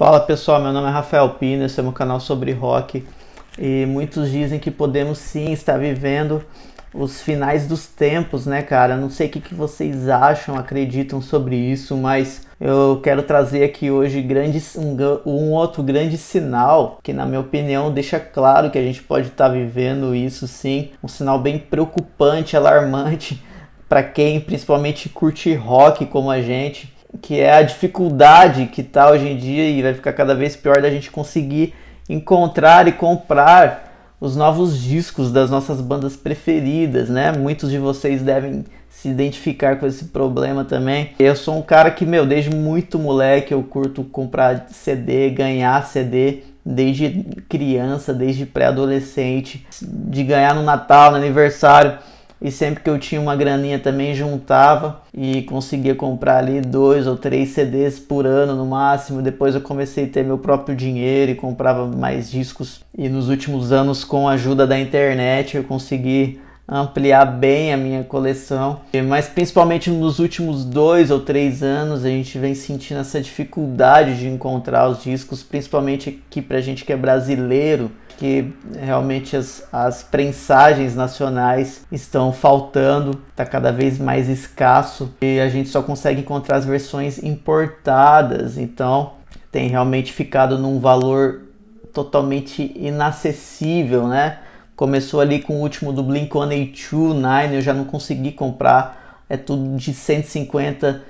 Fala pessoal, meu nome é Rafael Pino, esse é meu canal sobre rock e muitos dizem que podemos sim estar vivendo os finais dos tempos, né, cara? Não sei o que, que vocês acham, acreditam sobre isso, mas eu quero trazer aqui hoje um, um, outro grande sinal que, na minha opinião, deixa claro que a gente pode estar tá vivendo isso sim. Um sinal bem preocupante, alarmante para quem principalmente curte rock como a gente que é a dificuldade que está hoje em dia e vai ficar cada vez pior da gente conseguir encontrar e comprar os novos discos das nossas bandas preferidas, né? Muitos de vocês devem se identificar com esse problema também. Eu sou um cara que, meu, desde muito moleque eu curto comprar CD, ganhar CD desde criança, desde pré-adolescente, de ganhar no Natal, no aniversário e sempre que eu tinha uma graninha também juntava e conseguia comprar ali dois ou três CDs por ano no máximo. Depois eu comecei a ter meu próprio dinheiro e comprava mais discos. E nos últimos anos, com a ajuda da internet, eu consegui ampliar bem a minha coleção. Mas principalmente nos últimos dois ou três anos a gente vem sentindo essa dificuldade de encontrar os discos, principalmente aqui pra gente que é brasileiro, que realmente as, as prensagens nacionais estão faltando, tá cada vez mais escasso e a gente só consegue encontrar as versões importadas, então tem realmente ficado num valor totalmente inacessível, né? Começou ali com o último do Blink-182, eu já não consegui comprar. É tudo de 150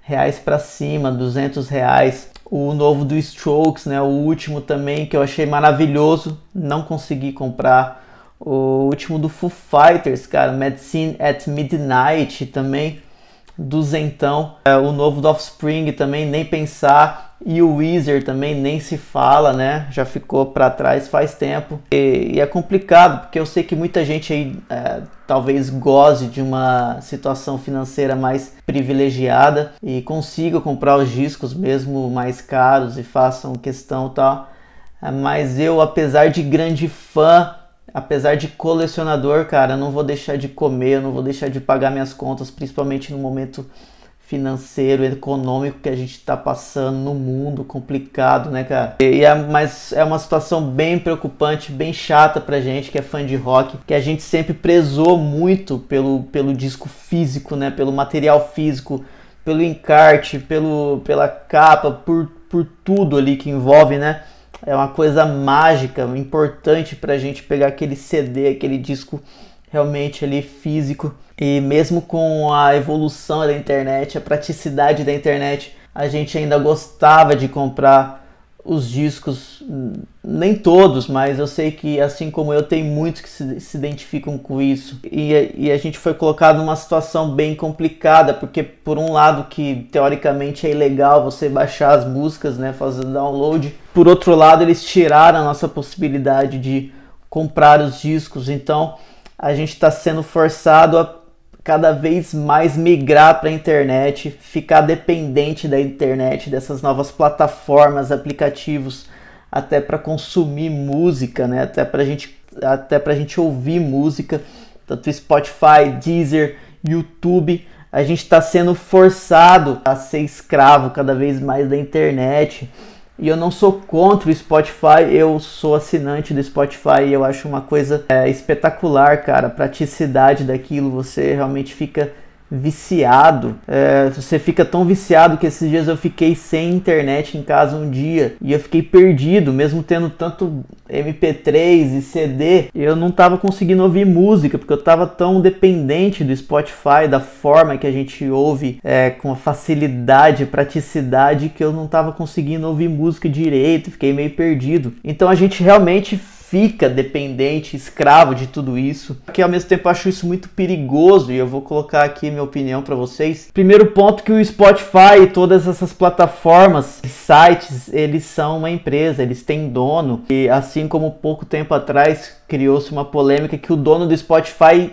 reais para cima, 200 reais. O novo do Strokes, né? O último também que eu achei maravilhoso, não consegui comprar. O último do Foo Fighters, cara, Medicine at Midnight também do É, o novo do Offspring também, nem pensar. E o Weezer também nem se fala, né? Já ficou para trás faz tempo. E, e, é complicado, porque eu sei que muita gente aí é, talvez goze de uma situação financeira mais privilegiada e consiga comprar os discos mesmo mais caros e façam questão tal. É, mas eu, apesar de grande fã apesar de colecionador, cara, não vou deixar de comer, não vou deixar de pagar minhas contas, principalmente no momento financeiro, econômico que a gente está passando no mundo, complicado, né, cara? E é, mas é uma situação bem preocupante, bem chata pra gente que é fã de rock, que a gente sempre prezou muito pelo, pelo disco físico, né, pelo material físico, pelo encarte, pelo, pela capa, por, por tudo ali que envolve, né? é uma coisa mágica, importante para a gente pegar aquele CD, aquele disco realmente ali físico. E mesmo com a evolução da internet, a praticidade da internet, a gente ainda gostava de comprar os discos, nem todos, mas eu sei que assim como eu, tem muitos que se, se identificam com isso. E, e, a gente foi colocado numa situação bem complicada, porque por um lado que teoricamente é ilegal você baixar as músicas, né, fazer download, por outro lado eles tiraram a nossa possibilidade de comprar os discos, então a gente está sendo forçado a cada vez mais migrar para a internet, ficar dependente da internet, dessas novas plataformas, aplicativos, até para consumir música, né? Até para gente, até para gente ouvir música, tanto Spotify, Deezer, YouTube. A gente está sendo forçado a ser escravo cada vez mais da internet e eu não sou contra o Spotify, eu sou assinante do Spotify e eu acho uma coisa é, espetacular, cara. A praticidade daquilo, você realmente fica viciado. É, você fica tão viciado que esses dias eu fiquei sem internet em casa um dia e eu fiquei perdido, mesmo tendo tanto MP3 e CD, eu não tava conseguindo ouvir música porque eu tava tão dependente do Spotify, da forma que a gente ouve é, com facilidade, praticidade, que eu não tava conseguindo ouvir música direito, fiquei meio perdido. Então a gente realmente fica dependente, escravo de tudo isso. Que ao mesmo tempo acho isso muito perigoso e eu vou colocar aqui minha opinião para vocês. Primeiro ponto que o Spotify e todas essas plataformas, sites, eles são uma empresa, eles têm dono e assim como pouco tempo atrás criou-se uma polêmica que o dono do Spotify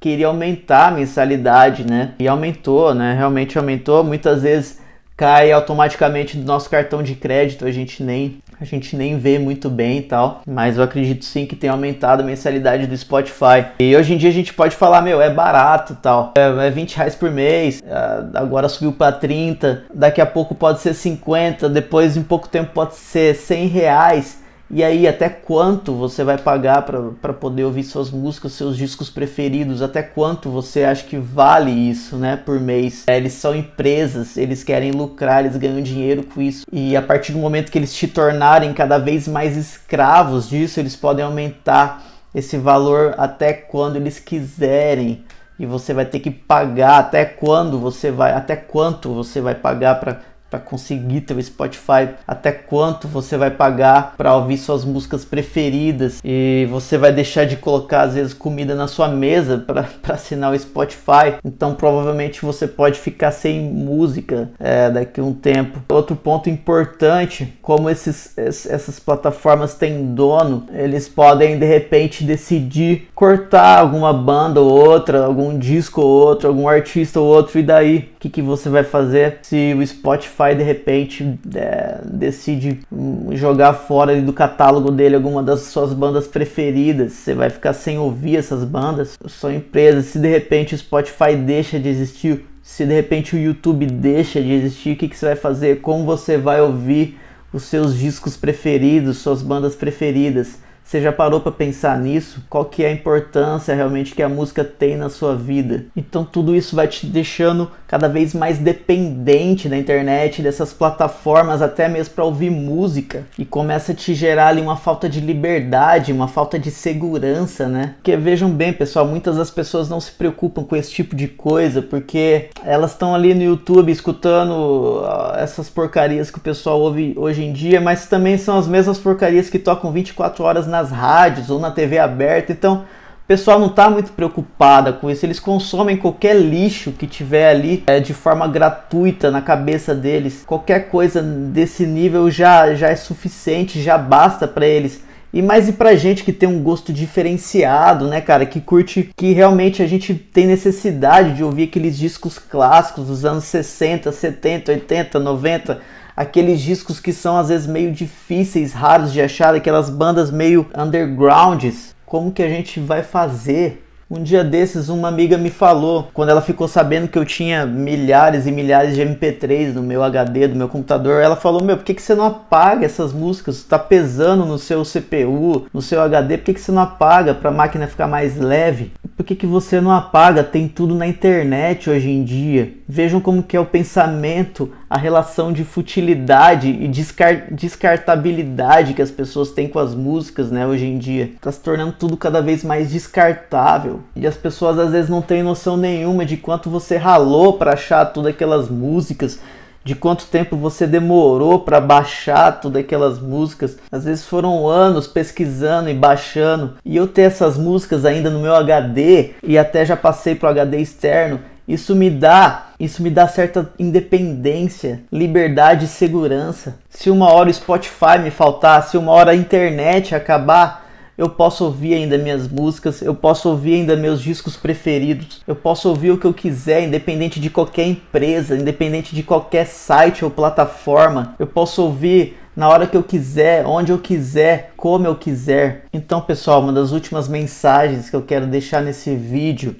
queria aumentar a mensalidade, né? E aumentou, né? Realmente aumentou, muitas vezes cai automaticamente do nosso cartão de crédito, a gente nem a gente nem vê muito bem e tal, mas eu acredito sim que tem aumentado a mensalidade do Spotify. E hoje em dia a gente pode falar, meu, é barato tal, é, é 20 reais por mês, é, agora subiu para 30, daqui a pouco pode ser 50, depois em pouco tempo pode ser 100 reais. E aí, até quanto você vai pagar para poder ouvir suas músicas, seus discos preferidos? Até quanto você acha que vale isso, né? Por mês. É, eles são empresas, eles querem lucrar, eles ganham dinheiro com isso. E a partir do momento que eles te tornarem cada vez mais escravos disso, eles podem aumentar esse valor até quando eles quiserem. E você vai ter que pagar até quando você vai, até quanto você vai pagar para para conseguir ter o Spotify, até quanto você vai pagar para ouvir suas músicas preferidas e você vai deixar de colocar às vezes comida na sua mesa para assinar o Spotify, então provavelmente você pode ficar sem música é, daqui a um tempo. Outro ponto importante, como esses, essas plataformas têm dono, eles podem de repente decidir cortar alguma banda ou outra, algum disco ou outro, algum artista ou outro, e daí o que, que você vai fazer se o Spotify Spotify de repente é, decide hum, jogar fora do catálogo dele alguma das suas bandas preferidas, você vai ficar sem ouvir essas bandas. São empresas, se de repente o Spotify deixa de existir, se de repente o YouTube deixa de existir, o que, que você vai fazer? Como você vai ouvir os seus discos preferidos, suas bandas preferidas? Você já parou para pensar nisso? Qual que é a importância realmente que a música tem na sua vida? Então tudo isso vai te deixando cada vez mais dependente da internet, dessas plataformas, até mesmo para ouvir música e começa a te gerar ali uma falta de liberdade, uma falta de segurança, né? Porque vejam bem, pessoal, muitas das pessoas não se preocupam com esse tipo de coisa porque elas estão ali no YouTube escutando ah, essas porcarias que o pessoal ouve hoje em dia, mas também são as mesmas porcarias que tocam 24 horas na nas rádios ou na TV aberta. Então, o pessoal não está muito preocupada com isso. Eles consomem qualquer lixo que tiver ali é, de forma gratuita na cabeça deles. Qualquer coisa desse nível já, já é suficiente, já basta para eles. E mais e pra gente que tem um gosto diferenciado, né, cara? Que curte, que realmente a gente tem necessidade de ouvir aqueles discos clássicos dos anos 60, 70, 80, 90 aqueles discos que são às vezes meio difíceis, raros de achar, aquelas bandas meio undergrounds. Como que a gente vai fazer um dia desses, uma amiga me falou, quando ela ficou sabendo que eu tinha milhares e milhares de MP3 no meu HD, do meu computador, ela falou: Meu, por que, que você não apaga essas músicas? Tá pesando no seu CPU, no seu HD, por que, que você não apaga para a máquina ficar mais leve? Por que, que você não apaga? Tem tudo na internet hoje em dia. Vejam como que é o pensamento, a relação de futilidade e descar descartabilidade que as pessoas têm com as músicas, né, hoje em dia. Tá se tornando tudo cada vez mais descartável e as pessoas às vezes não têm noção nenhuma de quanto você ralou para achar todas aquelas músicas, de quanto tempo você demorou para baixar todas aquelas músicas. Às vezes foram anos pesquisando e baixando. E eu ter essas músicas ainda no meu HD e até já passei pro HD externo, isso me dá, isso me dá certa independência, liberdade e segurança. Se uma hora o Spotify me faltar, se uma hora a internet acabar, eu posso ouvir ainda minhas músicas, eu posso ouvir ainda meus discos preferidos, eu posso ouvir o que eu quiser, independente de qualquer empresa, independente de qualquer site ou plataforma, eu posso ouvir na hora que eu quiser, onde eu quiser, como eu quiser. Então, pessoal, uma das últimas mensagens que eu quero deixar nesse vídeo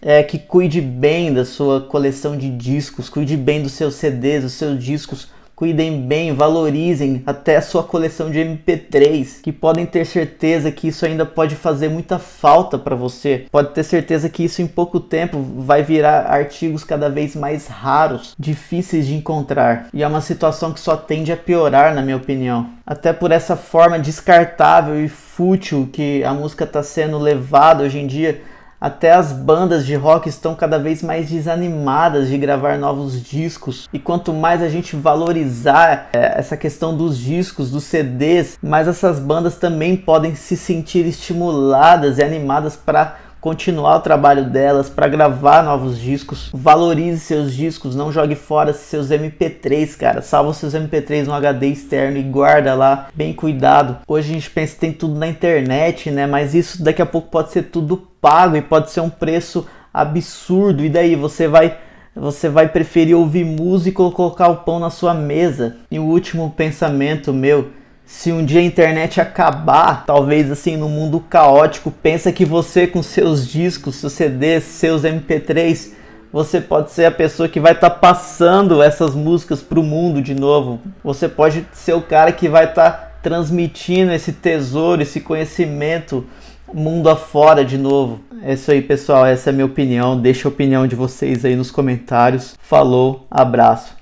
é que cuide bem da sua coleção de discos, cuide bem dos seus CDs, dos seus discos Cuidem bem, valorizem até a sua coleção de MP3, que podem ter certeza que isso ainda pode fazer muita falta para você. Pode ter certeza que isso em pouco tempo vai virar artigos cada vez mais raros, difíceis de encontrar. E é uma situação que só tende a piorar, na minha opinião. Até por essa forma descartável e fútil que a música está sendo levada hoje em dia até as bandas de rock estão cada vez mais desanimadas de gravar novos discos. E quanto mais a gente valorizar é, essa questão dos discos, dos CDs, mais essas bandas também podem se sentir estimuladas e animadas para continuar o trabalho delas, para gravar novos discos. Valorize seus discos, não jogue fora seus MP3, cara. Salva seus MP3 no HD externo e guarda lá, bem cuidado. Hoje a gente pensa que tem tudo na internet, né? Mas isso daqui a pouco pode ser tudo pago e pode ser um preço absurdo. E daí você vai você vai preferir ouvir música ou colocar o pão na sua mesa. E o último pensamento meu se um dia a internet acabar, talvez assim no mundo caótico, pensa que você com seus discos, seus CDs, seus MP3, você pode ser a pessoa que vai estar tá passando essas músicas para o mundo de novo. Você pode ser o cara que vai estar tá transmitindo esse tesouro, esse conhecimento mundo afora de novo. É isso aí, pessoal. Essa é a minha opinião. Deixa a opinião de vocês aí nos comentários. Falou, abraço.